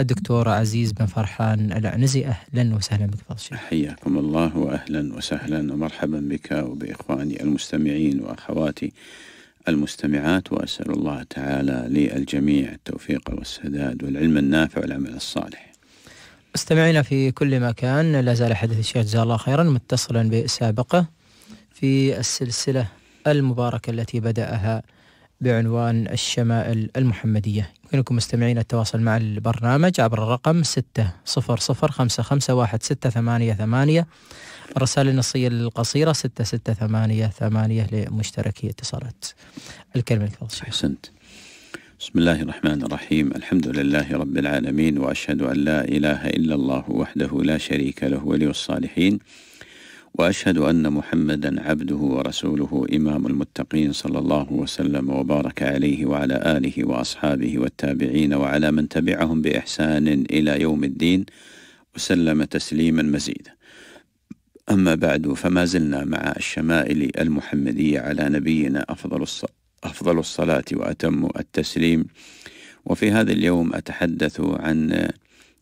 الدكتور عزيز بن فرحان العنزي أهلا وسهلا بك فضل حياكم الله وأهلا وسهلا ومرحبا بك وبإخواني المستمعين وأخواتي المستمعات وأسأل الله تعالى للجميع التوفيق والسداد والعلم النافع والعمل الصالح مستمعينا في كل مكان لا زال حديث الشيخ جزاه الله خيرا متصلا بسابقه في السلسله المباركه التي بداها بعنوان الشمائل المحمديه يمكنكم مستمعين التواصل مع البرنامج عبر الرقم ثمانية الرسالة النصية القصيرة ثمانية لمشتركي اتصالات الكلمة الفاصلة أحسنت بسم الله الرحمن الرحيم الحمد لله رب العالمين وأشهد أن لا إله إلا الله وحده لا شريك له ولي الصالحين واشهد ان محمدا عبده ورسوله امام المتقين صلى الله وسلم وبارك عليه وعلى اله واصحابه والتابعين وعلى من تبعهم باحسان الى يوم الدين وسلم تسليما مزيدا. اما بعد فما زلنا مع الشمائل المحمديه على نبينا افضل افضل الصلاه واتم التسليم وفي هذا اليوم اتحدث عن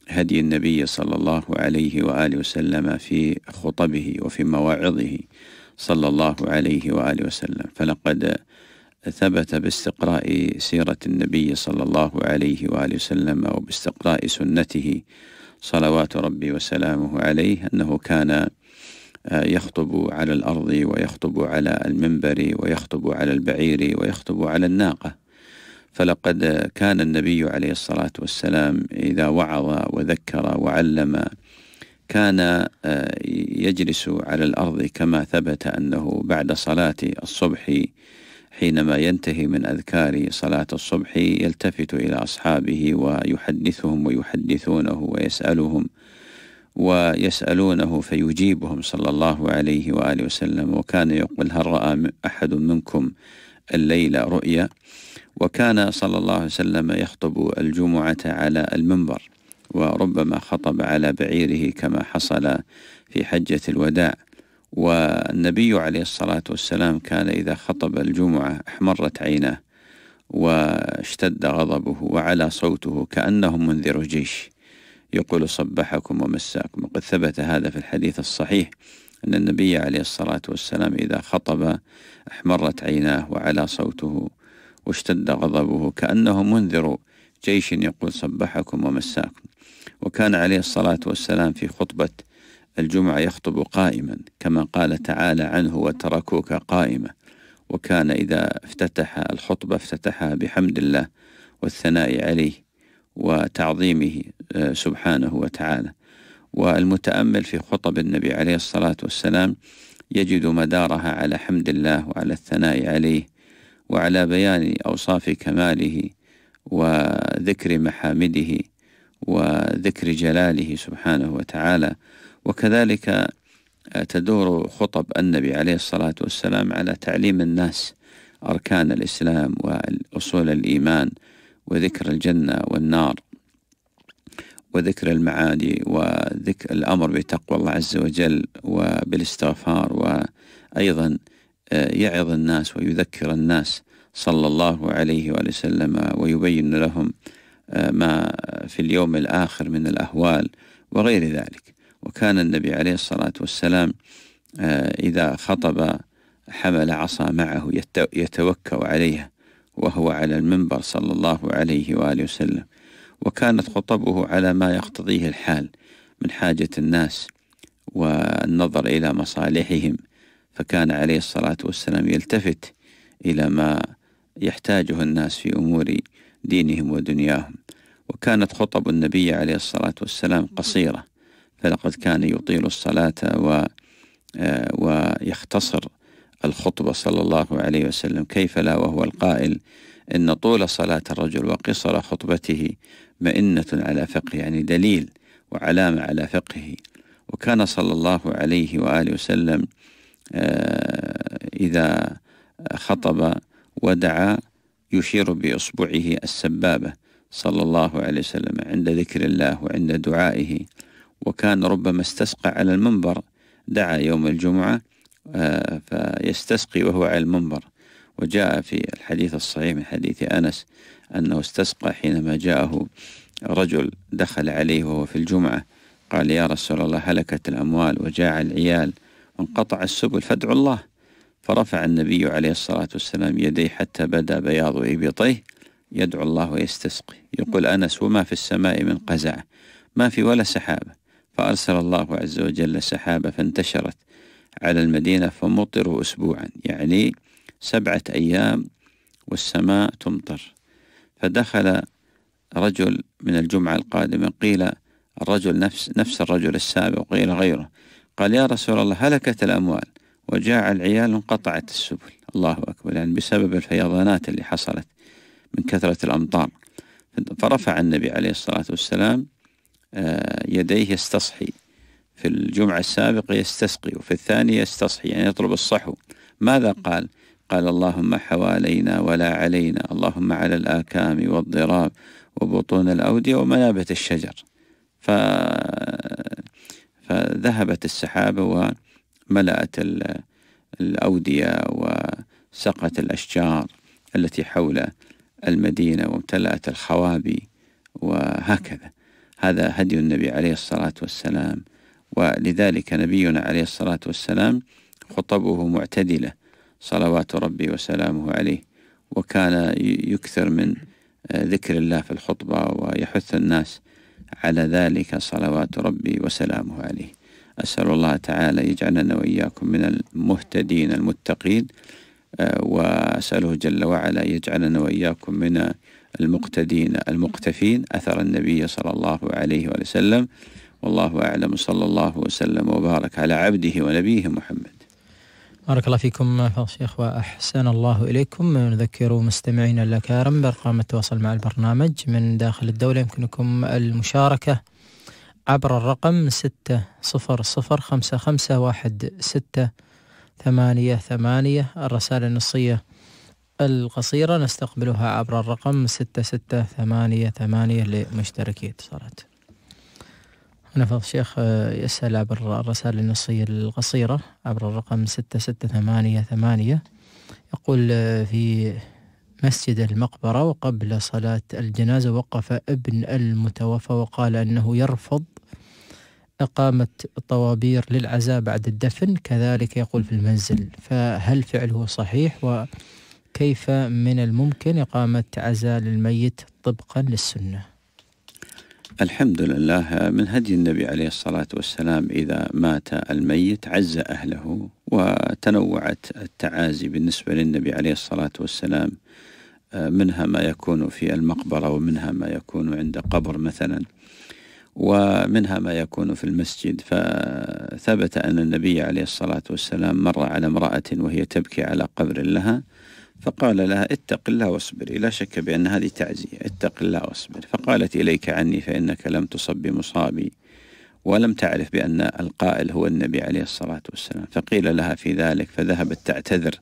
هدي النبي صلى الله عليه وآله وسلم في خطبه وفي مواعظه صلى الله عليه وآله وسلم فلقد ثبت باستقراء سيرة النبي صلى الله عليه وآله وسلم وباستقراء سنته صلوات ربي وسلامه عليه أنه كان آه، يخطب على الأرض ويخطب على المنبر ويخطب على البعير ويخطب على الناقة فلقد كان النبي عليه الصلاة والسلام إذا وعظ وذكر وعلم كان آه، يجلس على الأرض كما ثبت أنه بعد صلاة الصبح حينما ينتهي من أذكار صلاة الصبح يلتفت إلى أصحابه ويحدثهم ويحدثونه ويسألهم ويسألونه فيجيبهم صلى الله عليه وآله وسلم وكان يقول هل رأى أحد منكم الليلة رؤيا وكان صلى الله عليه وسلم يخطب الجمعة على المنبر وربما خطب على بعيره كما حصل في حجة الوداع والنبي عليه الصلاة والسلام كان إذا خطب الجمعة أحمرت عيناه واشتد غضبه وعلى صوته كأنه منذر جيش يقول صبحكم ومساكم وقد ثبت هذا في الحديث الصحيح أن النبي عليه الصلاة والسلام إذا خطب أحمرت عيناه وعلى صوته واشتد غضبه كأنه منذر جيش يقول صبحكم ومساكم وكان عليه الصلاة والسلام في خطبة الجمعة يخطب قائما كما قال تعالى عنه وتركوك قائمة وكان إذا افتتح الخطبة افتتحها بحمد الله والثناء عليه وتعظيمه آه، سبحانه وتعالى والمتأمل في خطب النبي عليه الصلاة والسلام يجد مدارها على حمد الله وعلى الثناء عليه وعلى بيان أوصاف كماله وذكر محامده وذكر جلاله سبحانه وتعالى وكذلك آه، تدور خطب النبي عليه الصلاة والسلام على تعليم الناس أركان الإسلام وأصول الإيمان وذكر الجنة والنار وذكر المعادي وذكر الأمر بتقوى الله عز وجل وبالاستغفار وأيضا يعظ الناس ويذكر الناس صلى الله عليه وآله وسلم ويبين لهم آه، ما في اليوم الآخر من الأهوال وغير ذلك وكان النبي عليه الصلاة والسلام آه، إذا خطب حمل عصا معه يتوكأ عليها وهو على المنبر صلى الله عليه وآله وسلم وكانت خطبه على ما يقتضيه الحال من حاجة الناس والنظر إلى مصالحهم فكان عليه الصلاة والسلام يلتفت إلى ما يحتاجه الناس في أمور دينهم ودنياهم وكانت خطب النبي عليه الصلاة والسلام قصيرة فلقد كان يطيل الصلاة و آه، ويختصر الخطبة صلى الله عليه وسلم كيف لا وهو القائل إن طول صلاة الرجل وقصر خطبته مئنة على فقه يعني دليل وعلامة على فقهه وكان صلى الله عليه وآله وسلم آه، إذا خطب ودعا يشير بإصبعه السبابة صلى الله عليه وسلم عند ذكر الله وعند دعائه وكان ربما استسقى على المنبر دعا يوم الجمعة آه، فيستسقي وهو على المنبر وجاء في الحديث الصحيح من حديث أنس أنه استسقى حينما جاءه رجل دخل عليه وهو في الجمعة قال يا رسول الله هلكت الأموال وجاع العيال وانقطع السبل فادعوا الله فرفع النبي عليه الصلاة والسلام يديه حتى بدا بياض إبطيه يدعو الله ويستسقي يقول أنس وما في السماء من قزع ما في ولا سحابة فأرسل الله عز وجل سحابة فانتشرت على المدينة فمطروا أسبوعا يعني سبعة أيام والسماء تمطر فدخل رجل من الجمعة القادمة قيل الرجل نفس نفس الرجل السابق قيل غيره قال يا رسول الله هلكت الأموال وجاع العيال انقطعت السبل الله أكبر يعني بسبب الفيضانات اللي حصلت من كثرة الأمطار فرفع النبي عليه الصلاة والسلام آه, يديه يستصحي في الجمعة السابقة يستسقي وفي الثانية يستصحي يعني يطلب الصحو ماذا قال؟ قال اللهم حوالينا ولا علينا اللهم على الآكام والضراب وبطون الأودية ومنابت الشجر ف فذهبت السحابة وملأت الأودية وسقت الأشجار التي حول المدينة وامتلأت الخوابي وهكذا هذا هدي النبي عليه الصلاة والسلام ولذلك نبينا عليه الصلاة والسلام خطبه معتدلة صلوات ربي وسلامه عليه وكان يكثر من ذكر الله في الخطبة ويحث الناس على ذلك صلوات ربي وسلامه عليه أسأل الله تعالى يجعلنا وإياكم من المهتدين المتقين آه، وأسأله جل وعلا يجعلنا وإياكم من المقتدين المقتفين أثر النبي صلى الله عليه وسلم والله أعلم صلى الله وسلم وبارك على عبده ونبيه محمد بارك الله فيكم شيخ وأحسن الله إليكم نذكر مستمعينا الأكارم برقم التواصل مع البرنامج من داخل الدولة يمكنكم المشاركة عبر الرقم ستة صفر صفر خمسة خمسة واحد ستة ثمانية ثمانية الرسالة النصية القصيرة نستقبلها عبر الرقم ستة ستة ثمانية ثمانية لمشتركي اتصالات من فضل شيخ آه، يسأل عبر الرسائل النصية القصيرة عبر الرقم ستة ستة ثمانية ثمانية يقول آه، في مسجد المقبرة وقبل صلاة الجنازة وقف ابن المتوفى وقال أنه يرفض إقامة طوابير للعزاء بعد الدفن كذلك يقول في المنزل فهل فعله صحيح وكيف من الممكن إقامة عزاء للميت طبقا للسنه الحمد لله من هدي النبي عليه الصلاة والسلام إذا مات الميت عز أهله وتنوعت التعازي بالنسبة للنبي عليه الصلاة والسلام منها ما يكون في المقبرة ومنها ما يكون عند قبر مثلا ومنها ما يكون في المسجد فثبت أن النبي عليه الصلاة والسلام مر على امرأة وهي تبكي على قبر لها فقال لها اتق الله واصبري لا شك بأن هذه تعزية اتق الله واصبري فقالت إليك عني فإنك لم تصب بمصابي ولم تعرف بأن القائل هو النبي عليه الصلاة والسلام فقيل لها في ذلك فذهبت تعتذر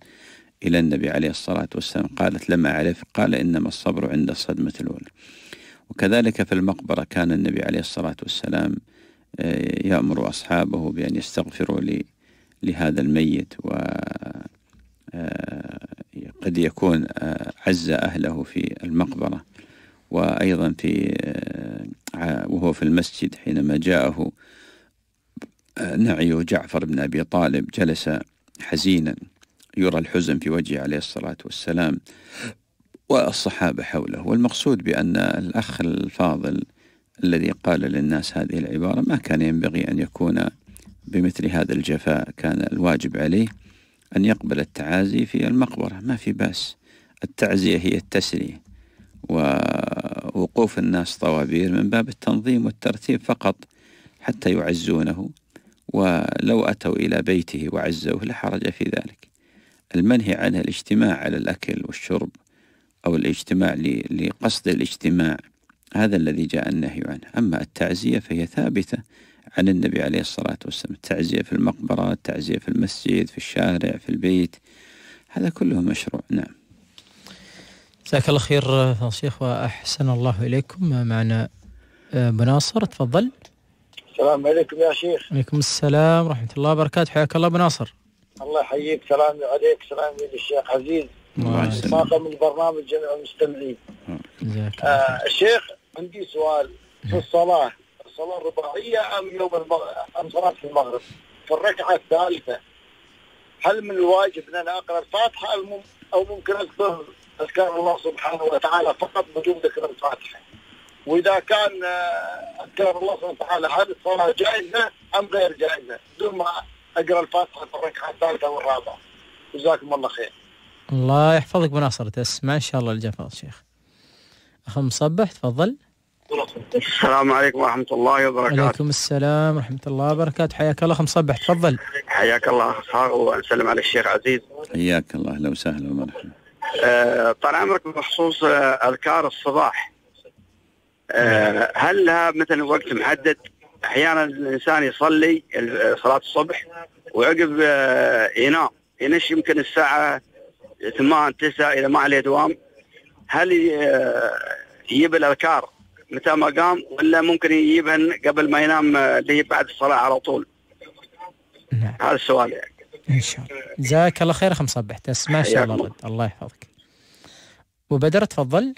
إلى النبي عليه الصلاة والسلام قالت لم أعرف قال إنما الصبر عند الصدمة الأولى وكذلك في المقبرة كان النبي عليه الصلاة والسلام آه، يأمر أصحابه بأن يستغفروا لهذا الميت و آه، قد يكون آه، عز أهله في المقبرة وأيضا في آه، وهو في المسجد حينما جاءه نعي جعفر بن أبي طالب جلس حزينا يرى الحزن في وجهه عليه الصلاة والسلام والصحابة حوله والمقصود بأن الأخ الفاضل الذي قال للناس هذه العبارة ما كان ينبغي أن يكون بمثل هذا الجفاء كان الواجب عليه أن يقبل التعازي في المقبرة ما في بأس التعزية هي التسلية ووقوف الناس طوابير من باب التنظيم والترتيب فقط حتى يعزونه ولو أتوا إلى بيته وعزوه لا حرج في ذلك المنهي عنه الاجتماع على الأكل والشرب أو الاجتماع لقصد الاجتماع هذا الذي جاء النهي عنه أما التعزية فهي ثابتة عن النبي عليه الصلاة والسلام التعزية في المقبرة التعزية في المسجد في الشارع في البيت هذا كله مشروع نعم جزاك الله خير آه، شيخ وأحسن الله إليكم آه، معنا آه، أبو ناصر تفضل السلام عليكم يا شيخ عليكم السلام ورحمة الله وبركاته حياك الله أبو ناصر الله يحييك سلامي عليك سلامي للشيخ عزيز الله من البرنامج جميع المستمعين آه الشيخ عندي سؤال في الصلاة صلاة الرباعية أم يوم المغرب أم صلاة المغرب في الركعة الثالثة هل من الواجب أن أنا أقرأ الفاتحة أو ممكن أذكر أذكار الله سبحانه وتعالى فقط بدون ذكر الفاتحة وإذا كان آه، أذكار الله سبحانه وتعالى هل الصلاة جائزة أم غير جائزة بدون ما أقرأ الفاتحة في الركعة الثالثة والرابعة جزاكم الله خير الله يحفظك بناصر تسمع إن شاء الله الجفاف شيخ أخ مصبح تفضل السلام عليكم ورحمة الله وبركاته. وعليكم السلام ورحمة الله وبركاته، حياك الله أخ مصبح تفضل. حياك الله أخ ونسلم على الشيخ عزيز. حياك الله أهلا وسهلا ومرحبا. أه طال عمرك بخصوص آه، أذكار الصباح. أه نعم. هل لها مثلا وقت محدد؟ أحيانا الإنسان يصلي صلاة الصبح وعقب أه ينام، ينش يمكن الساعة 8 9 إذا ما عليه دوام. هل آه، يجيب الأذكار متى ما قام ولا ممكن يجيبهن قبل ما ينام آه، اللي بعد الصلاه على طول نعم هذا السؤال يعني ان شاء الله جزاك الله خير خمسة مصبح تسمع شاء الله رد الله يحفظك وبدر تفضل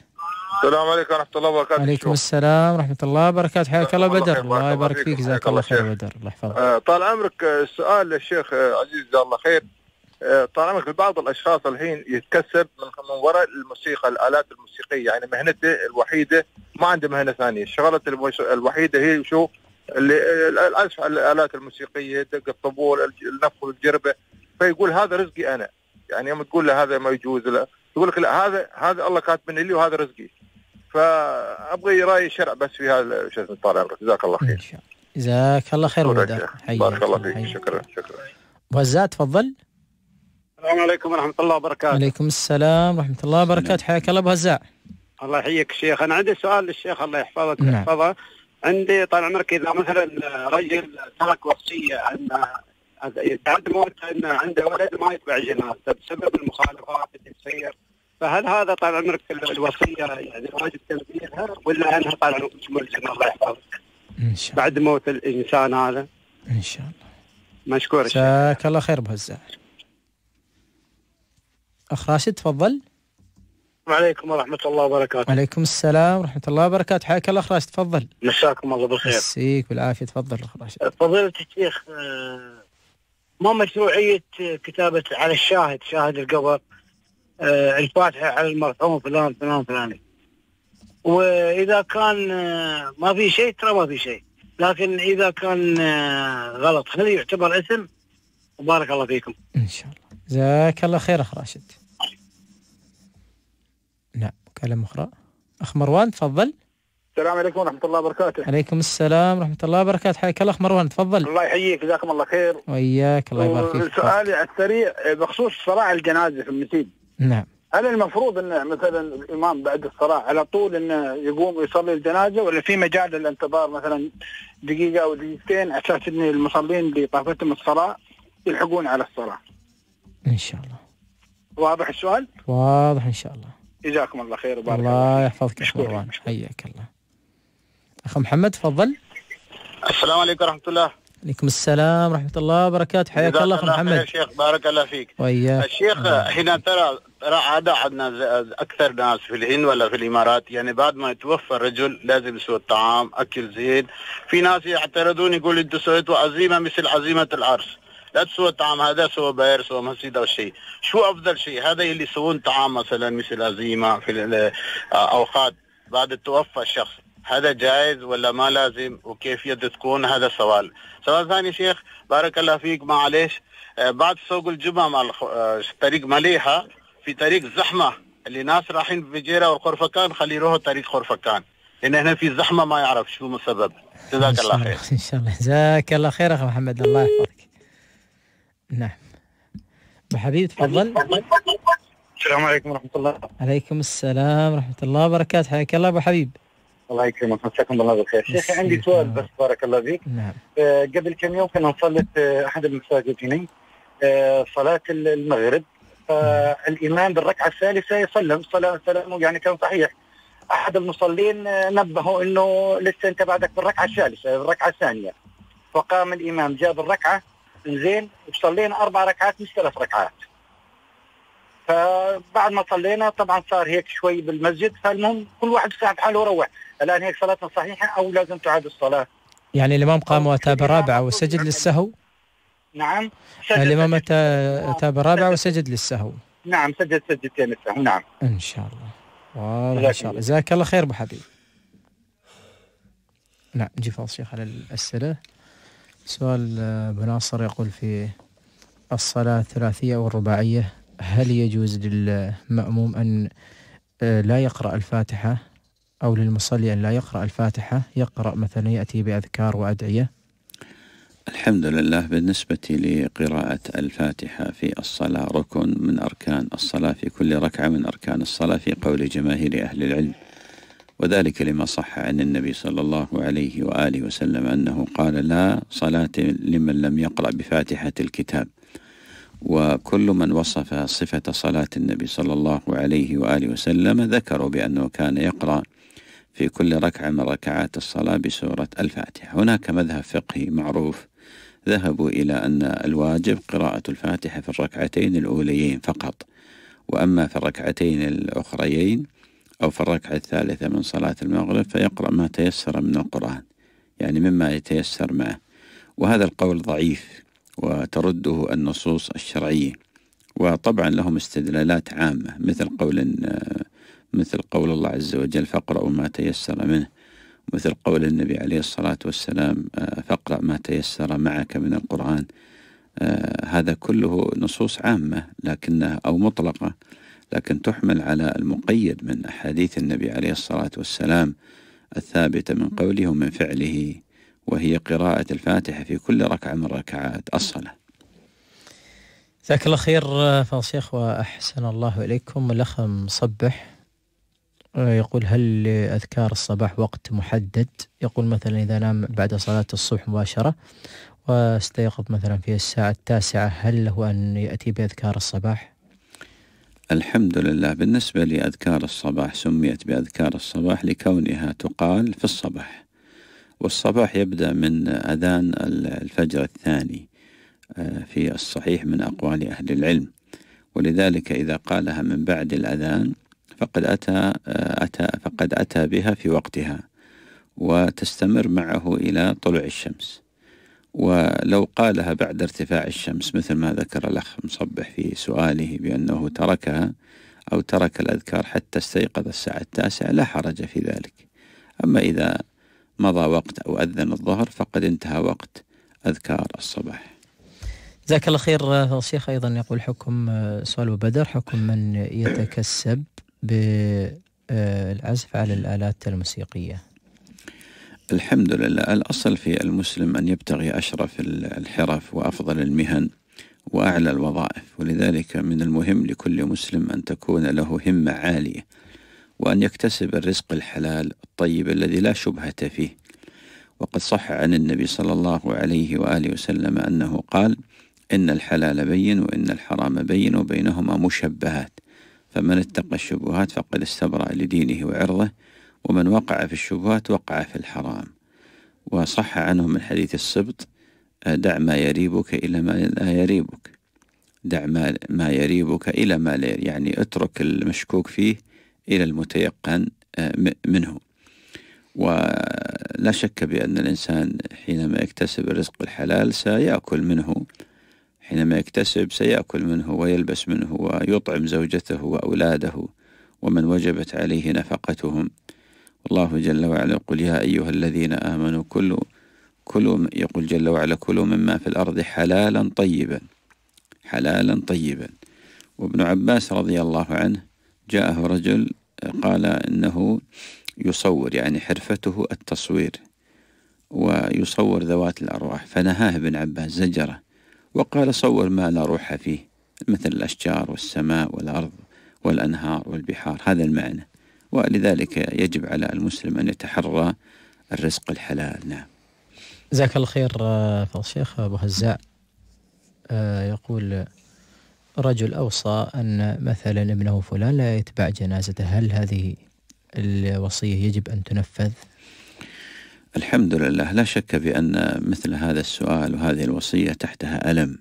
السلام عليكم ورحمه الله وبركاته وعليكم السلام ورحمه الله وبركاته حياك الله بدر الله يبارك فيك جزاك الله خير بدر الله يحفظك آه، طال عمرك السؤال آه، للشيخ عزيز جزاه الله خير آه، طالما بعض الاشخاص الحين يتكسب من من وراء الموسيقى الالات الموسيقيه يعني مهنته الوحيده ما عنده مهنه ثانيه شغلته الوحيده هي شو اللي الالات الموسيقيه دق الطبول النفخ الجربه فيقول هذا رزقي انا يعني يوم تقول له هذا ما يجوز لا يقول لك لا هذا هذا الله كاتبني لي وهذا رزقي فابغى راي الشرع بس في هذا شو اسمه طال عمرك جزاك الله خير جزاك الله خير بارك الله فيك شكرا شكرا وزاد تفضل السلام عليكم ورحمه الله وبركاته وعليكم السلام ورحمه الله وبركاته نعم. حياك الله ابو هزاع الله يحييك الشيخ انا عندي سؤال للشيخ الله يحفظك نعم. عندي طال عمرك اذا مثلا رجل ترك وصيه ان بعد موت ان عنده ولد ما يتبع جنازته بسبب المخالفات اللي تصير فهل هذا طال عمرك الوصيه يعني واجب تنفيذها ولا انها طال عمرك ملزمه الله يحفظك؟ ان شاء الله بعد موت الانسان هذا ان شاء الله مشكور جزاك الله خير بهزاع أخ راشد تفضل وعليكم ورحمة الله وبركاته وعليكم السلام ورحمة الله وبركاته حياك الله أخ راشد تفضل مساكم الله بالخير مسيك بالعافية تفضل أخ راشد فضيلة الشيخ آه، ما مشروعية كتابة على الشاهد شاهد القبر آه، الفاتحة على المرحوم فلان فلان فلان وإذا كان آه، ما في شيء ترى ما في شيء لكن إذا كان غلط هل يعتبر اسم وبارك الله فيكم إن شاء الله جزاك الله خير أخ راشد مكالمة أخرى أخ مروان تفضل السلام عليكم ورحمة الله وبركاته. عليكم السلام ورحمة الله وبركاته، حياك الله مروان تفضل. الله يحييك جزاكم الله خير. وياك الله يبارك فيك. سؤالي على السريع بخصوص صلاة الجنازة في المسجد. نعم. هل المفروض انه مثلا الامام بعد الصلاه على طول انه يقوم يصلي الجنازه ولا في مجال للانتظار مثلا دقيقه او دقيقتين على اساس ان المصلين اللي طافتهم الصلاه يلحقون على الصلاه. ان شاء الله. واضح السؤال؟ واضح ان شاء الله. جزاكم الله خير وبارك الله يحفظك يا حياك الله اخ محمد تفضل السلام عليكم ورحمه الله عليكم السلام ورحمة الله وبركاته حياك الله أخو محمد يا شيخ بارك الله فيك وياك الشيخ هنا ترى ترى عادة عندنا أكثر ناس في الهند ولا في الإمارات يعني بعد ما يتوفى الرجل لازم يسوي الطعام أكل زين في ناس يعترضون يقول أنتم سويتوا عزيمة مثل عزيمة العرس لا تسوى الطعام هذا سوى بائر سوى مسجد أو شيء شو أفضل شيء هذا اللي يسوون طعام مثلا مثل أزيمة في آه، أوقات بعد التوفى الشخص هذا جائز ولا ما لازم وكيفية تكون هذا سؤال سؤال ثاني شيخ بارك الله فيك معليش آه، بعد سوق الجمعة مع آه، طريق مليحة في طريق زحمة اللي ناس رايحين بجيرة والخرفكان خلي يروحوا طريق خرفكان لأن هنا في زحمة ما يعرف شو السبب جزاك الله خير إن شاء الله جزاك الله خير أخي محمد الله يحفظك نعم حبيب تفضل السلام عليكم ورحمة الله عليكم السلام ورحمة الله وبركاته حياك الله أبو حبيب الله يكرمك مساكم الله بالخير شيخي عندي سؤال بس بارك الله فيك نعم آه قبل كم يوم كنا نصلي آه أحد المساجد هنا آه صلاة المغرب فالإمام آه، نعم. بالركعة الثالثة يسلم صلاة سلام يعني كان صحيح أحد المصلين آه، نبهه أنه لسه أنت بعدك بالركعة الثالثة الركعة الثانية فقام الإمام جاب الركعة زين وصلينا اربع ركعات مش ثلاث ركعات فبعد ما صلينا طبعا صار هيك شوي بالمسجد فالمهم كل واحد ساعد حاله وروح الان هيك صلاتنا صحيحه او لازم تعاد الصلاه يعني الامام قام واتى رابعة وسجد للسهو نعم الامام اتى اتى برابعه وسجد للسهو نعم سجد سجدتين نعم، للسهو نعم ان شاء الله والله ان شاء الله جزاك الله خير ابو حبيب نعم نجي فاصل على الاسئله سؤال ابو آه، ناصر يقول في الصلاة الثلاثية والرباعية هل يجوز للمأموم أن آه، لا يقرأ الفاتحة أو للمصلي أن لا يقرأ الفاتحة يقرأ مثلا يأتي بأذكار وأدعية الحمد لله بالنسبة لقراءة الفاتحة في الصلاة ركن من أركان الصلاة في كل ركعة من أركان الصلاة في قول جماهير أهل العلم وذلك لما صح عن النبي صلى الله عليه وآله وسلم أنه قال لا صلاة لمن لم يقرأ بفاتحة الكتاب وكل من وصف صفة صلاة النبي صلى الله عليه وآله وسلم ذكروا بأنه كان يقرأ في كل ركعة من ركعات الصلاة بسورة الفاتحة هناك مذهب فقهي معروف ذهبوا إلى أن الواجب قراءة الفاتحة في الركعتين الأوليين فقط وأما في الركعتين الأخريين أو في الركعة الثالثة من صلاة المغرب فيقرأ ما تيسر من القرآن يعني مما يتيسر معه وهذا القول ضعيف وترده النصوص الشرعية وطبعا لهم استدلالات عامة مثل قول مثل قول الله عز وجل فاقرأوا ما تيسر منه مثل قول النبي عليه الصلاة والسلام فاقرأ ما تيسر معك من القرآن آه، هذا كله نصوص عامة لكنها أو مطلقة لكن تحمل على المقيد من أحاديث النبي عليه الصلاة والسلام الثابتة من قوله ومن فعله وهي قراءة الفاتحة في كل ركعة من ركعات الصلاة جزاك الله خير فالشيخ وأحسن الله إليكم الأخ مصبح يقول هل لأذكار الصباح وقت محدد يقول مثلا إذا نام بعد صلاة الصبح مباشرة واستيقظ مثلا في الساعة التاسعة هل له أن يأتي بأذكار الصباح الحمد لله بالنسبة لأذكار الصباح سميت بأذكار الصباح لكونها تقال في الصباح والصباح يبدأ من أذان الفجر الثاني آه، في الصحيح من أقوال أهل العلم ولذلك إذا قالها من بعد الأذان فقد أتى, آه، أتى فقد أتى بها في وقتها وتستمر معه إلى طلوع الشمس ولو قالها بعد ارتفاع الشمس مثل ما ذكر الأخ مصبح في سؤاله بأنه تركها أو ترك الأذكار حتى استيقظ الساعة التاسعة لا حرج في ذلك أما إذا مضى وقت أو أذن الظهر فقد انتهى وقت أذكار الصباح جزاك الله خير آه، شيخ أيضا يقول حكم آه، سؤال وبدر حكم من يتكسب بالعزف آه، على الآلات الموسيقية الحمد لله الأصل في المسلم أن يبتغي أشرف الحرف وأفضل المهن وأعلى الوظائف ولذلك من المهم لكل مسلم أن تكون له همة عالية وأن يكتسب الرزق الحلال الطيب الذي لا شبهة فيه وقد صح عن النبي صلى الله عليه وآله وسلم أنه قال إن الحلال بين وإن الحرام بين وبينهما مشبهات فمن اتقى الشبهات فقد استبرأ لدينه وعرضه ومن وقع في الشبهات وقع في الحرام وصح عنه من حديث السبط دع ما يريبك إلى ما لا يريبك دع ما, ما يريبك إلى ما لا يعني اترك المشكوك فيه إلى المتيقن آه، منه ولا شك بأن الإنسان حينما يكتسب الرزق الحلال سيأكل منه حينما يكتسب سيأكل منه ويلبس منه ويطعم زوجته وأولاده ومن وجبت عليه نفقتهم الله جل وعلا يقول يا أيها الذين آمنوا كلوا كلوا يقول جل وعلا كلوا مما في الأرض حلالا طيبا حلالا طيبا وابن عباس رضي الله عنه جاءه رجل قال إنه يصور يعني حرفته التصوير ويصور ذوات الأرواح فنهاه ابن عباس زجره وقال صور ما لا روح فيه مثل الأشجار والسماء والأرض والأنهار والبحار هذا المعنى ولذلك يجب على المسلم أن يتحرى الرزق الحلال نعم جزاك الله خير آه، فضل الشيخ أبو هزاع آه، يقول رجل أوصى أن مثلا ابنه فلان لا يتبع جنازته هل هذه الوصية يجب أن تنفذ الحمد لله لا شك بأن مثل هذا السؤال وهذه الوصية تحتها ألم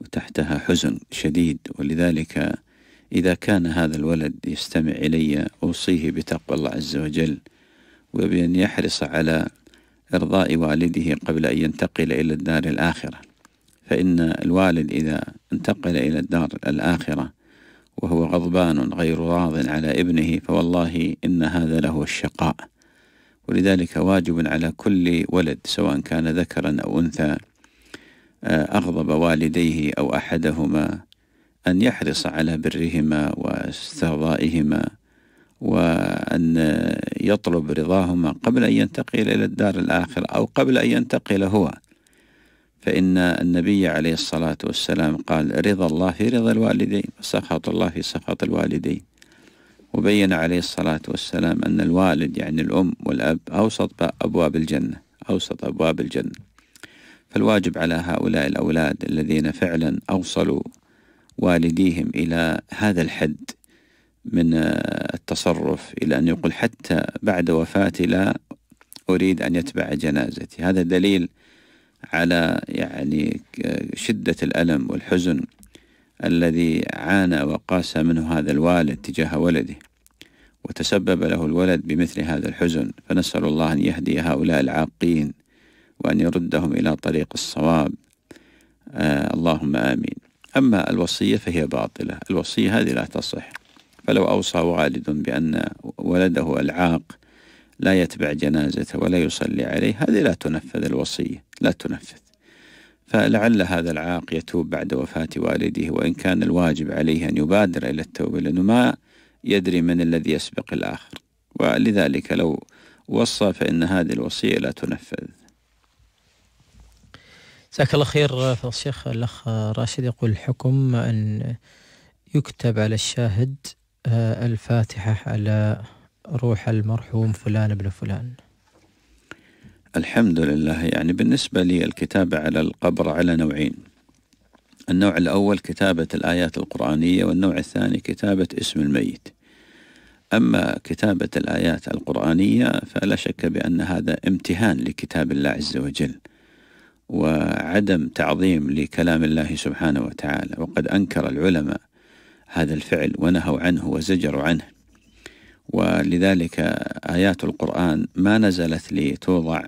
وتحتها حزن شديد ولذلك إذا كان هذا الولد يستمع إلي أوصيه بتقوى الله عز وجل وبأن يحرص على إرضاء والده قبل أن ينتقل إلى الدار الآخرة فإن الوالد إذا انتقل إلى الدار الآخرة وهو غضبان غير راض على ابنه فوالله إن هذا له الشقاء ولذلك واجب على كل ولد سواء كان ذكرا أو أنثى آه، أغضب والديه أو أحدهما أن يحرص على برهما واسترضائهما وأن يطلب رضاهما قبل أن ينتقل إلى الدار الآخرة أو قبل أن ينتقل هو فإن النبي عليه الصلاة والسلام قال رضا الله رضا الوالدين وسخط الله سخط الوالدين وبين عليه الصلاة والسلام أن الوالد يعني الأم والأب أوسط أبواب الجنة أوسط أبواب الجنة فالواجب على هؤلاء الأولاد الذين فعلا أوصلوا والديهم إلى هذا الحد من آه، التصرف إلى أن يقول حتى بعد وفاتي لا أريد أن يتبع جنازتي هذا دليل على يعني آه، شدة الألم والحزن الذي عانى وقاس منه هذا الوالد تجاه ولده وتسبب له الولد بمثل هذا الحزن فنسأل الله أن يهدي هؤلاء العاقين وأن يردهم إلى طريق الصواب آه اللهم آمين أما الوصية فهي باطلة الوصية هذه لا تصح فلو أوصى والد بأن ولده العاق لا يتبع جنازته ولا يصلي عليه هذه لا تنفذ الوصية لا تنفذ فلعل هذا العاق يتوب بعد وفاة والده وإن كان الواجب عليه أن يبادر إلى التوبة لأنه ما يدري من الذي يسبق الآخر ولذلك لو وصى فإن هذه الوصية لا تنفذ جزاك الله خير الشيخ الأخ راشد يقول الحكم أن يكتب على الشاهد آه، الفاتحة على روح المرحوم فلان ابن فلان الحمد لله يعني بالنسبة لي الكتابة على القبر على نوعين النوع الأول كتابة الآيات القرآنية والنوع الثاني كتابة اسم الميت أما كتابة الآيات القرآنية فلا شك بأن هذا امتهان لكتاب الله عز وجل وعدم تعظيم لكلام الله سبحانه وتعالى وقد أنكر العلماء هذا الفعل ونهوا عنه وزجروا عنه ولذلك آيات القرآن ما نزلت لتوضع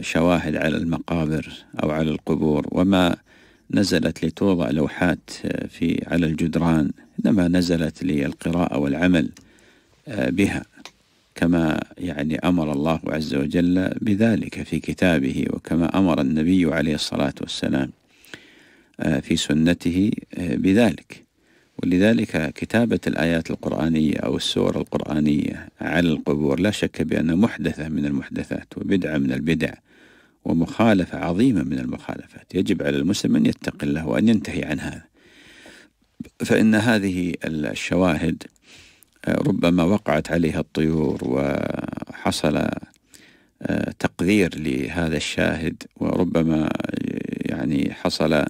شواهد على المقابر أو على القبور وما نزلت لتوضع لوحات في على الجدران إنما نزلت للقراءة والعمل آه، بها كما يعني أمر الله عز وجل بذلك في كتابه وكما أمر النبي عليه الصلاة والسلام آه، في سنته آه، بذلك ولذلك كتابة الآيات القرآنية أو السور القرآنية على القبور لا شك بأنها محدثة من المحدثات وبدعة من البدع ومخالفة عظيمة من المخالفات يجب على المسلم أن يتقي الله وأن ينتهي عن هذا فإن هذه الشواهد ربما وقعت عليها الطيور وحصل آه، تقدير لهذا الشاهد وربما آه، يعني حصل آه،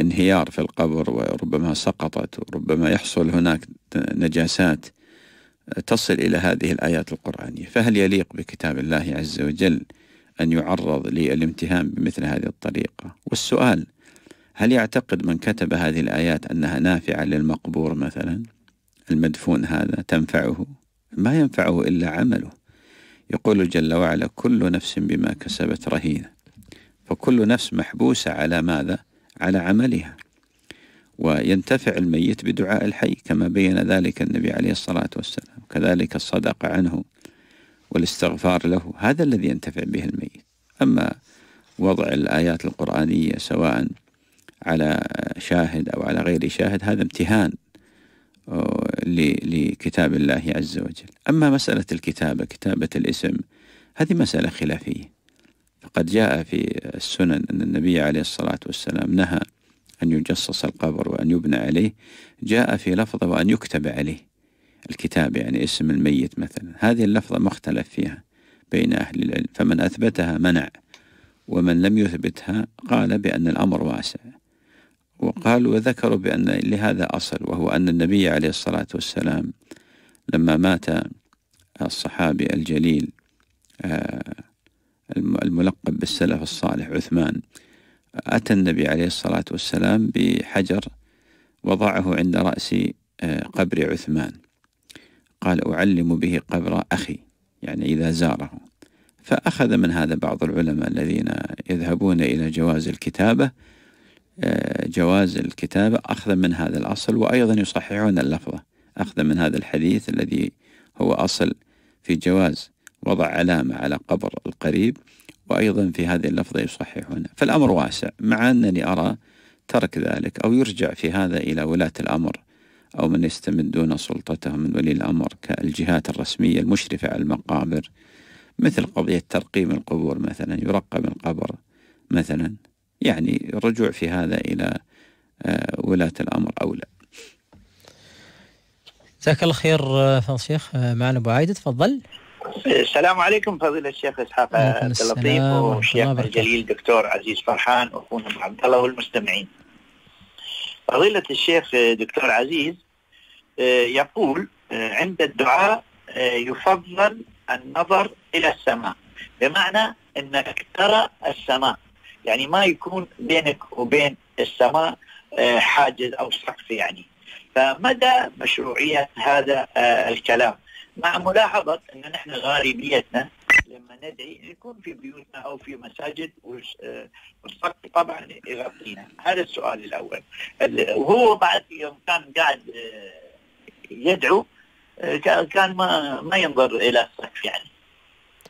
انهيار في القبر وربما سقطت وربما يحصل هناك نجاسات تصل إلى هذه الآيات القرآنية فهل يليق بكتاب الله عز وجل أن يعرض للامتهان بمثل هذه الطريقة والسؤال هل يعتقد من كتب هذه الآيات أنها نافعة للمقبور مثلا؟ المدفون هذا تنفعه ما ينفعه إلا عمله يقول جل وعلا كل نفس بما كسبت رهينة فكل نفس محبوسة على ماذا؟ على عملها وينتفع الميت بدعاء الحي كما بين ذلك النبي عليه الصلاة والسلام كذلك الصدقة عنه والاستغفار له هذا الذي ينتفع به الميت أما وضع الآيات القرآنية سواء على شاهد أو على غير شاهد هذا امتهان لكتاب الله عز وجل أما مسألة الكتابة كتابة الاسم هذه مسألة خلافية فقد جاء في السنن أن النبي عليه الصلاة والسلام نهى أن يجصص القبر وأن يبنى عليه جاء في لفظة وأن يكتب عليه الكتاب يعني اسم الميت مثلا هذه اللفظة مختلف فيها بين أهل العلم فمن أثبتها منع ومن لم يثبتها قال بأن الأمر واسع وقالوا وذكروا بأن لهذا أصل وهو أن النبي عليه الصلاة والسلام لما مات الصحابي الجليل آه، الملقب بالسلف الصالح عثمان أتى النبي عليه الصلاة والسلام بحجر وضعه عند رأس آه، قبر عثمان قال أعلم به قبر أخي يعني إذا زاره فأخذ من هذا بعض العلماء الذين يذهبون إلى جواز الكتابة آه، جواز الكتابة أخذا من هذا الأصل وأيضا يصححون اللفظة أخذا من هذا الحديث الذي هو أصل في جواز وضع علامة على قبر القريب وأيضا في هذه اللفظة يصححونه فالأمر واسع مع أنني أرى ترك ذلك أو يرجع في هذا إلى ولاة الأمر أو من يستمدون سلطتهم من ولي الأمر كالجهات الرسمية المشرفة على المقابر مثل قضية ترقيم القبور مثلا يرقم القبر مثلا يعني الرجوع في هذا إلى آه، ولاة الأمر أولى جزاك الله خير آه، فضل الشيخ آه، معنا أبو عايد تفضل السلام عليكم فضيلة الشيخ اسحاق عبد اللطيف والشيخ الجليل دكتور عزيز فرحان واخونا عبد الله والمستمعين. فضيلة الشيخ دكتور عزيز يقول عند الدعاء يفضل النظر الى السماء بمعنى انك ترى السماء يعني ما يكون بينك وبين السماء آه، حاجز او سقف يعني فمدى مشروعيه هذا آه، الكلام مع ملاحظه ان نحن غالبيتنا لما ندعي نكون في بيوتنا او في مساجد آه، والسقف طبعا يغطينا هذا السؤال الاول وهو بعد يوم كان قاعد يدعو كان ما ما ينظر الى السقف يعني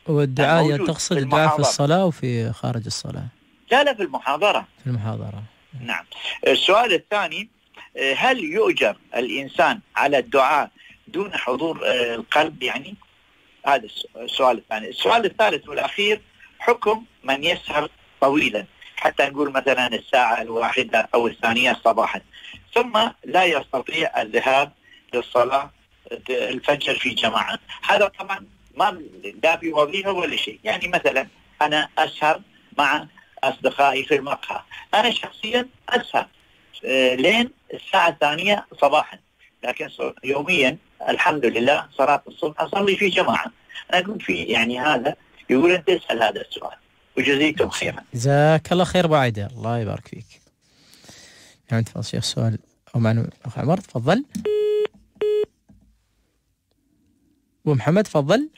والدعاء تقصد الدعاء في الصلاه وفي خارج الصلاه الرسالة في المحاضرة في المحاضرة نعم السؤال الثاني آه، هل يؤجر الإنسان على الدعاء دون حضور آه، القلب يعني هذا السؤال الثاني السؤال الثالث والأخير حكم من يسهر طويلا حتى نقول مثلا الساعة الواحدة أو الثانية صباحا ثم لا يستطيع الذهاب للصلاة الفجر في جماعة هذا طبعا ما لا بوظيفة وظيفة ولا شيء يعني مثلا أنا أسهر مع أصدقائي في المقهى أنا شخصيا أسهر آه، لين الساعة الثانية صباحا لكن يوميا الحمد لله صلاة الصبح أصلي في جماعة أنا اقول في يعني هذا يقول أنت اسأل هذا السؤال وجزيتم خيرا جزاك الله خير ابو الله يبارك فيك نعم تفضل شيخ سؤال أو معنا أخ عمر تفضل ومحمد تفضل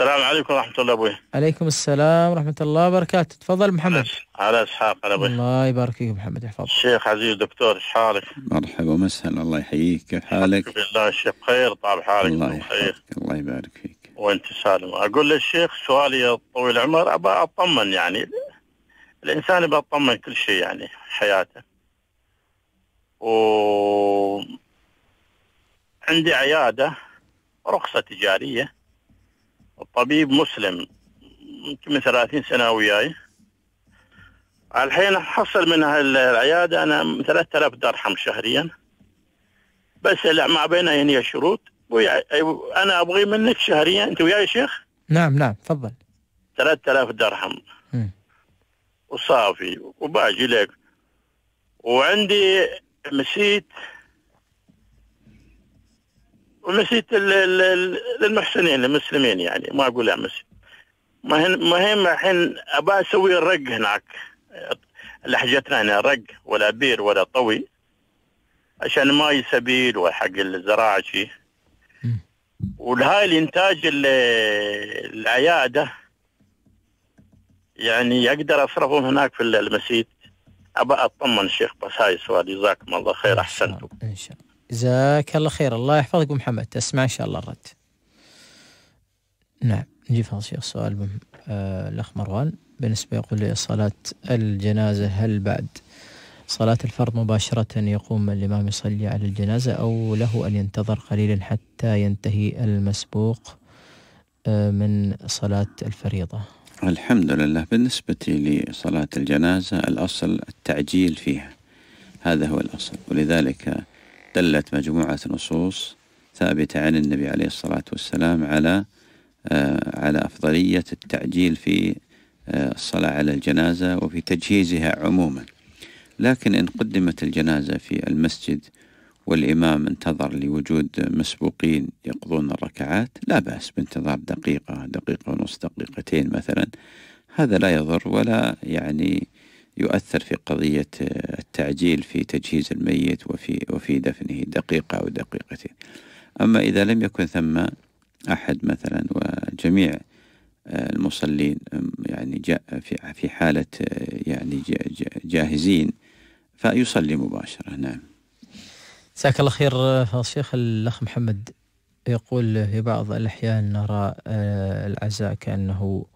السلام عليكم ورحمة الله أبوي عليكم السلام ورحمة الله وبركاته تفضل محمد على إسحاق على أبوي الله يبارك فيك محمد يحفظك شيخ عزيز دكتور ايش حالك؟ مرحبا ومسهلا الله يحييك كيف حالك؟ الحمد لله الشيخ بخير طال حالك الله يحفظك الله يبارك فيك وأنت سالم أقول للشيخ سؤالي طويل العمر أبى أطمن يعني الإنسان يبى يطمن كل شيء يعني حياته و عندي عيادة رخصة تجارية طبيب مسلم يمكن 30 سنه وياي الحين احصل من العياده انا 3000 درهم شهريا بس لا ما بين هي شروط انا ابغي منك شهريا انت وياي شيخ؟ نعم نعم تفضل 3000 درهم وصافي وباجي لك وعندي مسيت ونسيت للمحسنين المسلمين يعني ما اقول امس مهم الحين ابى اسوي الرق هناك لحجتنا هنا رق ولا بير ولا طوي عشان ما يسبيل وحق الزراعه شيء ولهاي الانتاج العياده يعني اقدر اصرفهم هناك في المسيت ابى اطمن الشيخ بس هاي السؤال جزاكم الله خير احسنتم ان شاء الله جزاك الله خير الله يحفظك محمد تسمع إن شاء الله الرد نعم نجي هذا السؤال من آه الأخ مروان بالنسبة يقول لي صلاة الجنازة هل بعد صلاة الفرض مباشرة يقوم الإمام يصلي على الجنازة أو له أن ينتظر قليلا حتى ينتهي المسبوق آه، من صلاة الفريضة الحمد لله بالنسبة لصلاة الجنازة الأصل التعجيل فيها هذا هو الأصل ولذلك دلت مجموعة نصوص ثابتة عن النبي عليه الصلاة والسلام على آه، على أفضلية التعجيل في آه، الصلاة على الجنازة وفي تجهيزها عموما لكن إن قدمت الجنازة في المسجد والإمام انتظر لوجود مسبوقين يقضون الركعات لا بأس بانتظار دقيقة دقيقة ونص دقيقتين مثلا هذا لا يضر ولا يعني يؤثر في قضية آه، التعجيل في تجهيز الميت وفي وفي دفنه دقيقة أو دقيقتين أما إذا لم يكن ثم أحد مثلا وجميع آه، المصلين يعني جاء في حالة آه، يعني جاهزين فيصلي مباشرة نعم جزاك الله خير الشيخ الأخ محمد يقول في بعض الأحيان نرى العزاء كأنه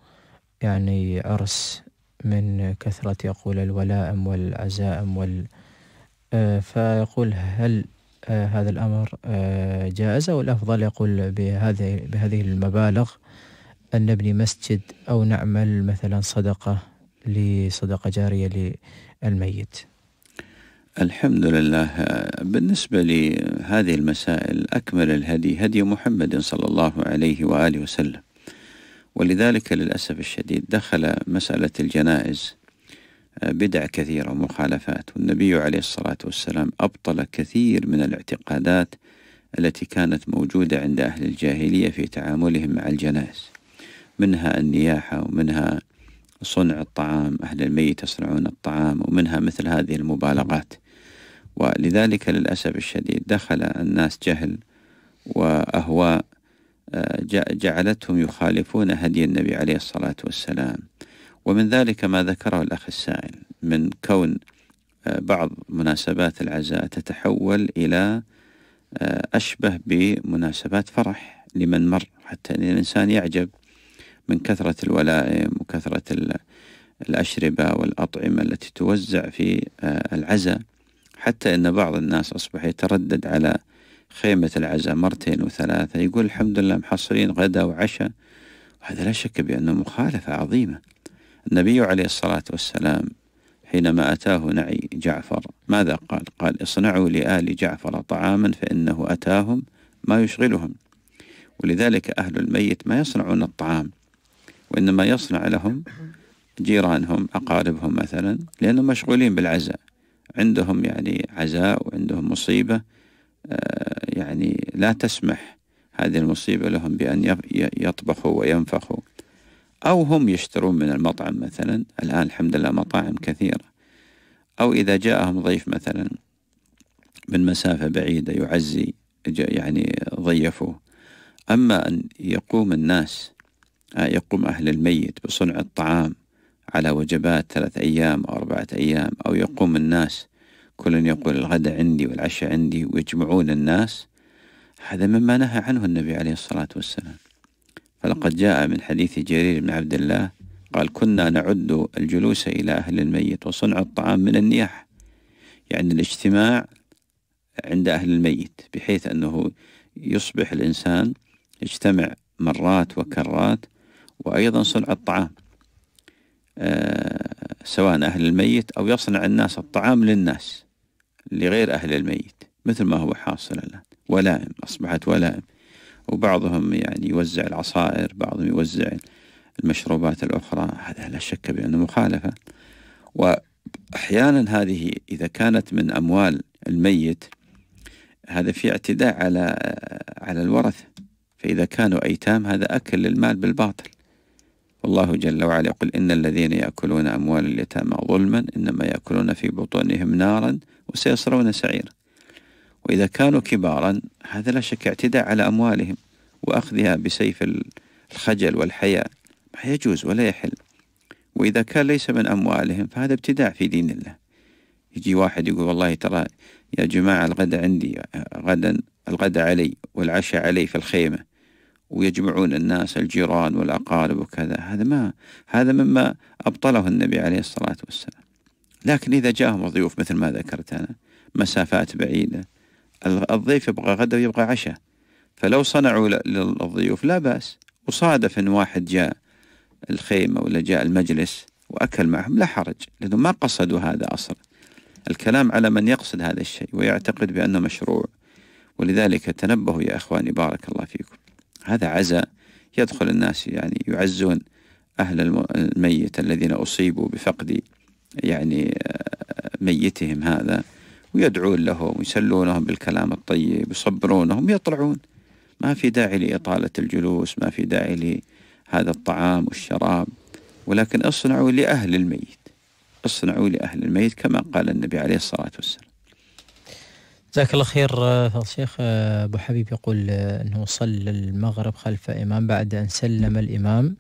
يعني عرس من كثرة يقول الولائم والعزائم وال آه، فيقول هل آه، هذا الأمر آه، جائز أو الأفضل يقول بهذه بهذه المبالغ أن نبني مسجد أو نعمل مثلا صدقة لصدقة جارية للميت الحمد لله بالنسبة لهذه المسائل أكمل الهدي هدي محمد صلى الله عليه وآله وسلم ولذلك للأسف الشديد دخل مسألة الجنائز آه، بدع كثيرة ومخالفات والنبي عليه الصلاة والسلام أبطل كثير من الاعتقادات التي كانت موجودة عند أهل الجاهلية في تعاملهم مع الجنائز منها النياحة ومنها صنع الطعام أهل الميت يصنعون الطعام ومنها مثل هذه المبالغات ولذلك للأسف الشديد دخل الناس جهل وأهواء جعلتهم يخالفون هدي النبي عليه الصلاة والسلام ومن ذلك ما ذكره الأخ السائل من كون آه، بعض مناسبات العزاء تتحول إلى آه، أشبه بمناسبات فرح لمن مر حتى أن الإنسان يعجب من كثرة الولائم وكثرة الأشربة والأطعمة التي توزع في آه، العزاء حتى أن بعض الناس أصبح يتردد على خيمة العزاء مرتين وثلاثة يقول الحمد لله محصلين غدا وعشاء هذا لا شك بأنه مخالفة عظيمة النبي عليه الصلاة والسلام حينما أتاه نعي جعفر ماذا قال قال اصنعوا لآل جعفر طعاما فإنه أتاهم ما يشغلهم ولذلك أهل الميت ما يصنعون الطعام وإنما يصنع لهم جيرانهم أقاربهم مثلا لأنهم مشغولين بالعزاء عندهم يعني عزاء وعندهم مصيبة آه، يعني لا تسمح هذه المصيبة لهم بأن يطبخوا وينفخوا أو هم يشترون من المطعم مثلا الآن الحمد لله مطاعم كثيرة أو إذا جاءهم ضيف مثلا من مسافة بعيدة يعزي يعني ضيفوه أما أن يقوم الناس آه، يقوم أهل الميت بصنع الطعام على وجبات ثلاث أيام أو أربعة أيام أو يقوم الناس كل يقول الغداء عندي والعشاء عندي ويجمعون الناس هذا مما نهى عنه النبي عليه الصلاة والسلام فلقد جاء من حديث جرير بن عبد الله قال كنا نعد الجلوس إلى أهل الميت وصنع الطعام من النياح يعني الاجتماع عند أهل الميت بحيث أنه يصبح الإنسان يجتمع مرات وكرات وأيضا صنع الطعام آه، سواء أهل الميت أو يصنع الناس الطعام للناس لغير أهل الميت مثل ما هو حاصل الآن ولائم أصبحت ولائم وبعضهم يعني يوزع العصائر بعضهم يوزع المشروبات الأخرى هذا لا شك بأنه مخالفة وأحيانا هذه إذا كانت من أموال الميت هذا في اعتداء على على الورثة فإذا كانوا أيتام هذا أكل للمال بالباطل والله جل وعلا يقول إن الذين يأكلون أموال اليتامى ظلما إنما يأكلون في بطونهم نارا وسيصلون سعيرا وإذا كانوا كبارا هذا لا شك اعتداء على أموالهم وأخذها بسيف الخجل والحياء ما يجوز ولا يحل وإذا كان ليس من أموالهم فهذا ابتداع في دين الله يجي واحد يقول والله ترى يا جماعة الغد عندي غدا الغد علي والعشاء علي في الخيمة ويجمعون الناس الجيران والأقارب وكذا هذا ما هذا مما أبطله النبي عليه الصلاة والسلام لكن إذا جاهم ضيوف مثل ما ذكرت أنا مسافات بعيدة الضيف يبغى غدا ويبغى عشاء فلو صنعوا للضيوف لا بأس وصادف أن واحد جاء الخيمة ولا جاء المجلس وأكل معهم لا حرج لأنه ما قصدوا هذا أصلا الكلام على من يقصد هذا الشيء ويعتقد بأنه مشروع ولذلك تنبهوا يا إخواني بارك الله فيكم هذا عزاء يدخل الناس يعني يعزون أهل الميت الذين أصيبوا بفقد يعني آه، ميتهم هذا ويدعون لهم ويسلونهم بالكلام الطيب ويصبرونهم يطلعون ما في داعي لإطالة الجلوس ما في داعي لهذا الطعام والشراب ولكن اصنعوا لأهل الميت اصنعوا لأهل الميت كما قال النبي عليه الصلاة والسلام جزاك الله خير الشيخ آه، آه، أبو حبيب يقول أنه صلى المغرب خلف إمام بعد أن سلم الإمام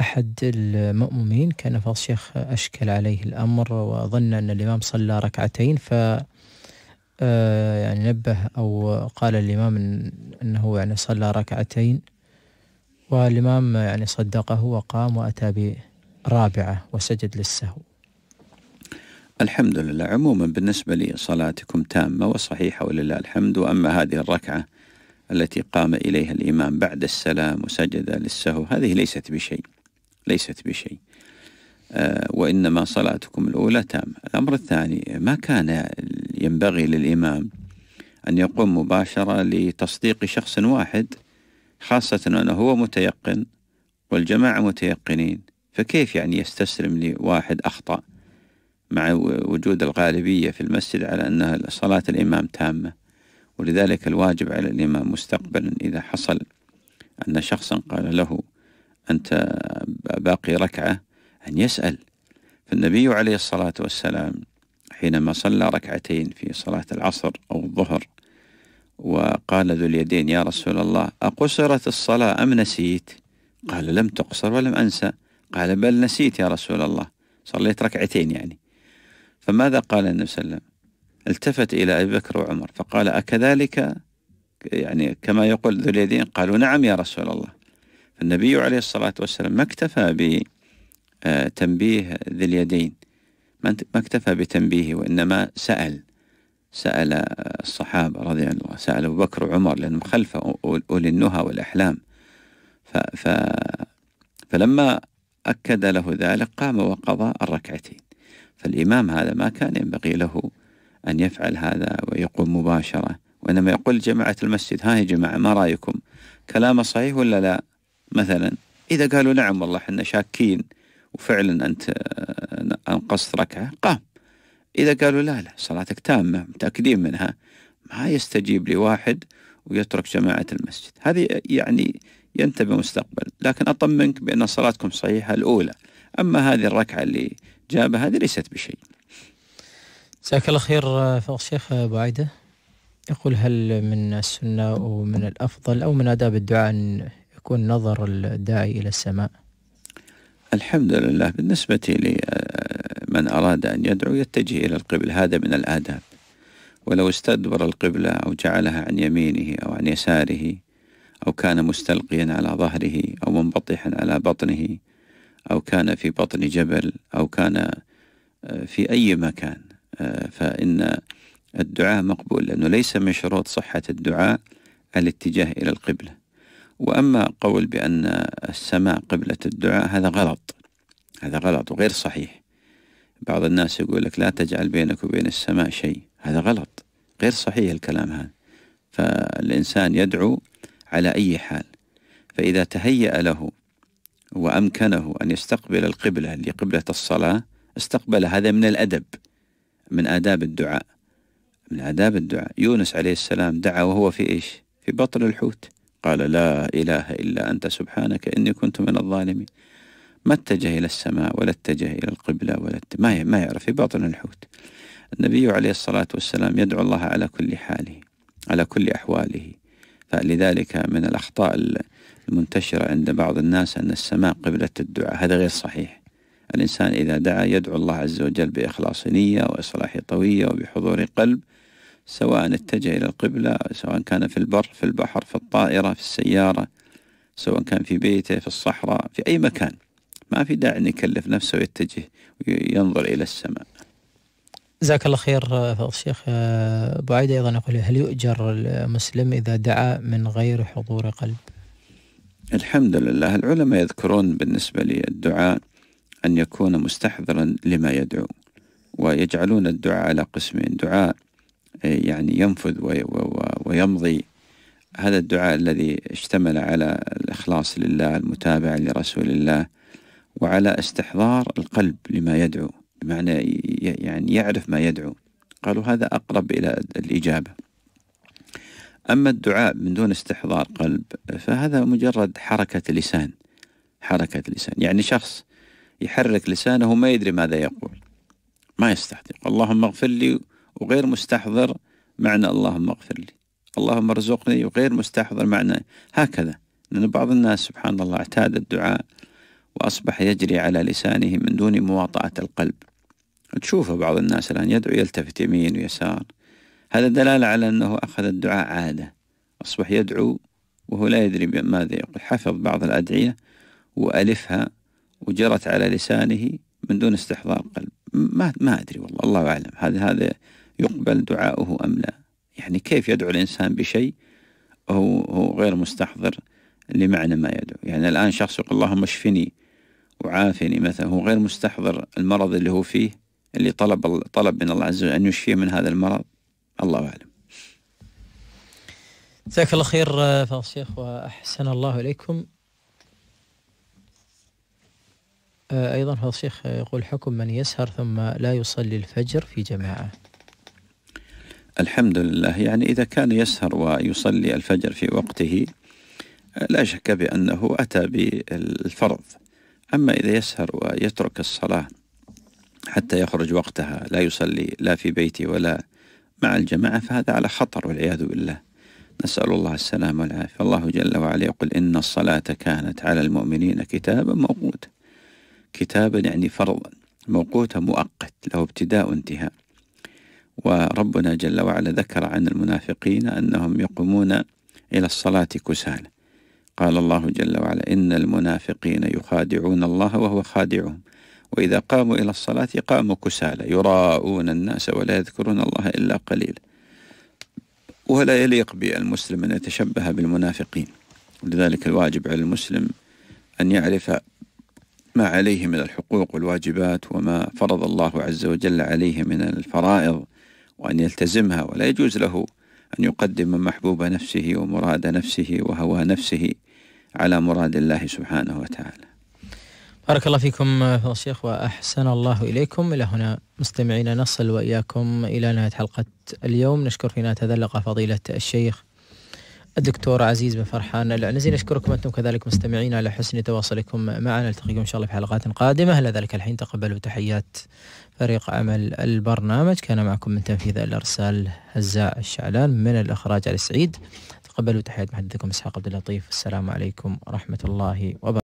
أحد المأمومين كان الشيخ أشكل عليه الأمر وظن أن الإمام صلى ركعتين ف آه، يعني نبه أو قال الإمام أنه يعني صلى ركعتين والإمام يعني صدقه وقام وأتى برابعة وسجد للسهو الحمد لله عموما بالنسبة لي صلاتكم تامة وصحيحة ولله الحمد وأما هذه الركعة التي قام إليها الإمام بعد السلام وسجد للسهو هذه ليست بشيء ليست بشيء آه، وإنما صلاتكم الأولى تامة الأمر الثاني ما كان ينبغي للإمام أن يقوم مباشرة لتصديق شخص واحد خاصة أنه هو متيقن والجماعة متيقنين فكيف يعني يستسلم لواحد أخطأ مع وجود الغالبية في المسجد على أن صلاة الإمام تامة ولذلك الواجب على الإمام مستقبلا إذا حصل أن شخصا قال له أنت باقي ركعة أن يسأل فالنبي عليه الصلاة والسلام حينما صلى ركعتين في صلاة العصر أو الظهر وقال ذو اليدين يا رسول الله أقصرت الصلاة أم نسيت قال لم تقصر ولم أنسى قال بل نسيت يا رسول الله صليت ركعتين يعني فماذا قال النبي صلى الله عليه وسلم التفت إلى أبي بكر وعمر فقال أكذلك يعني كما يقول ذو اليدين قالوا نعم يا رسول الله النبي عليه الصلاة والسلام ما اكتفى بتنبيه آه، ذي اليدين ما اكتفى بتنبيهه وإنما سأل سأل الصحابة رضي الله سأل أبو بكر وعمر لأنهم خلف أولي النهى والأحلام ف ف فلما أكد له ذلك قام وقضى الركعتين فالإمام هذا ما كان ينبغي له أن يفعل هذا ويقوم مباشرة وإنما يقول جماعة المسجد ها يا جماعة ما رأيكم كلامه صحيح ولا لا مثلا إذا قالوا نعم والله احنا شاكين وفعلا أنت آه، أنقصت ركعة قام إذا قالوا لا لا صلاتك تامة متأكدين منها ما يستجيب لواحد ويترك جماعة المسجد هذه يعني ينتبه مستقبل لكن أطمنك بأن صلاتكم صحيحة الأولى أما هذه الركعة اللي جابها هذه ليست بشيء جزاك الله خير آه، فوق الشيخ آه، أبو عايدة يقول هل من السنة ومن الأفضل أو من آداب الدعاء أن يكون نظر الداعي إلى السماء الحمد لله بالنسبة لمن آه، أراد أن يدعو يتجه إلى القبل هذا من الآداب ولو استدبر القبلة أو جعلها عن يمينه أو عن يساره أو كان مستلقيا على ظهره أو منبطحا على بطنه أو كان في بطن جبل أو كان آه، في أي مكان آه، فإن الدعاء مقبول لأنه ليس من شروط صحة الدعاء الاتجاه إلى القبلة وأما قول بأن السماء قبلة الدعاء هذا غلط هذا غلط وغير صحيح بعض الناس يقول لك لا تجعل بينك وبين السماء شيء هذا غلط غير صحيح الكلام هذا فالإنسان يدعو على أي حال فإذا تهيأ له وأمكنه أن يستقبل القبلة اللي قبلة الصلاة استقبل هذا من الأدب من آداب الدعاء من آداب الدعاء يونس عليه السلام دعا وهو في إيش في بطن الحوت قال لا إله إلا أنت سبحانك إني كنت من الظالمين ما اتجه إلى السماء ولا اتجه إلى القبلة ولا ما ما يعرف في باطن الحوت النبي عليه الصلاة والسلام يدعو الله على كل حاله على كل أحواله فلذلك من الأخطاء المنتشرة عند بعض الناس أن السماء قبلة الدعاء هذا غير صحيح الإنسان إذا دعا يدعو الله عز وجل بإخلاص نية وإصلاح طوية وبحضور قلب سواء اتجه إلى القبلة سواء كان في البر في البحر في الطائرة في السيارة سواء كان في بيته في الصحراء في أي مكان ما في داعي أن يكلف نفسه ويتجه وينظر إلى السماء جزاك الله خير فضل الشيخ آه، أبو عيد أيضا يقول هل يؤجر المسلم إذا دعا من غير حضور قلب الحمد لله العلماء يذكرون بالنسبة للدعاء أن يكون مستحضرا لما يدعو ويجعلون الدعاء على قسمين دعاء يعني ينفذ ويمضي هذا الدعاء الذي اشتمل على الإخلاص لله المتابعة لرسول الله وعلى استحضار القلب لما يدعو بمعنى يعني يعرف ما يدعو قالوا هذا أقرب إلى الإجابة أما الدعاء من دون استحضار قلب فهذا مجرد حركة لسان حركة لسان يعني شخص يحرك لسانه ما يدري ماذا يقول ما يستحضر اللهم اغفر لي وغير مستحضر معنى اللهم اغفر لي اللهم ارزقني وغير مستحضر معنى هكذا لأن بعض الناس سبحان الله اعتاد الدعاء وأصبح يجري على لسانه من دون مواطأة القلب تشوف بعض الناس الآن يدعو يلتفت يمين ويسار هذا دلالة على أنه أخذ الدعاء عادة أصبح يدعو وهو لا يدري ماذا يقول حفظ بعض الأدعية وألفها وجرت على لسانه من دون استحضار قلب ما ما أدري والله الله أعلم هذا هذا يقبل دعاؤه أم لا يعني كيف يدعو الإنسان بشيء هو, غير مستحضر لمعنى ما يدعو يعني الآن شخص يقول اللهم اشفني وعافني مثلا هو غير مستحضر المرض اللي هو فيه اللي طلب طلب من الله عز وجل أن يشفيه من هذا المرض الله أعلم جزاك الله خير آه، فاضل الشيخ وأحسن الله إليكم آه، أيضا فاضل الشيخ آه، يقول حكم من يسهر ثم لا يصلي الفجر في جماعة الحمد لله يعني إذا كان يسهر ويصلي الفجر في وقته لا شك بأنه أتى بالفرض أما إذا يسهر ويترك الصلاة حتى يخرج وقتها لا يصلي لا في بيته ولا مع الجماعة فهذا على خطر والعياذ بالله نسأل الله السلامة والعافية الله جل وعلا يقول إن الصلاة كانت على المؤمنين كتابا موقوتا كتابا يعني فرضا موقوتا مؤقت له ابتداء وانتهاء وربنا جل وعلا ذكر عن المنافقين أنهم يقومون إلى الصلاة كسالى قال الله جل وعلا إن المنافقين يخادعون الله وهو خادعهم وإذا قاموا إلى الصلاة قاموا كسالى يراءون الناس ولا يذكرون الله إلا قليلا ولا يليق بالمسلم أن يتشبه بالمنافقين لذلك الواجب على المسلم أن يعرف ما عليه من الحقوق والواجبات وما فرض الله عز وجل عليه من الفرائض وأن يلتزمها ولا يجوز له أن يقدم محبوب نفسه ومراد نفسه وهوى نفسه على مراد الله سبحانه وتعالى بارك الله فيكم فضل الشيخ وأحسن الله إليكم إلى هنا مستمعينا نصل وإياكم إلى نهاية حلقة اليوم نشكر فينا تذلق فضيلة الشيخ الدكتور عزيز بن فرحان العنزي نشكركم أنتم كذلك مستمعين على حسن تواصلكم معنا نلتقيكم إن شاء الله في حلقات قادمة إلى ذلك الحين تقبلوا تحيات فريق عمل البرنامج كان معكم من تنفيذ الأرسال هزاء الشعلان من الإخراج علي سعيد تقبلوا تحيات محدثكم إسحاق عبد اللطيف السلام عليكم ورحمة الله وبركاته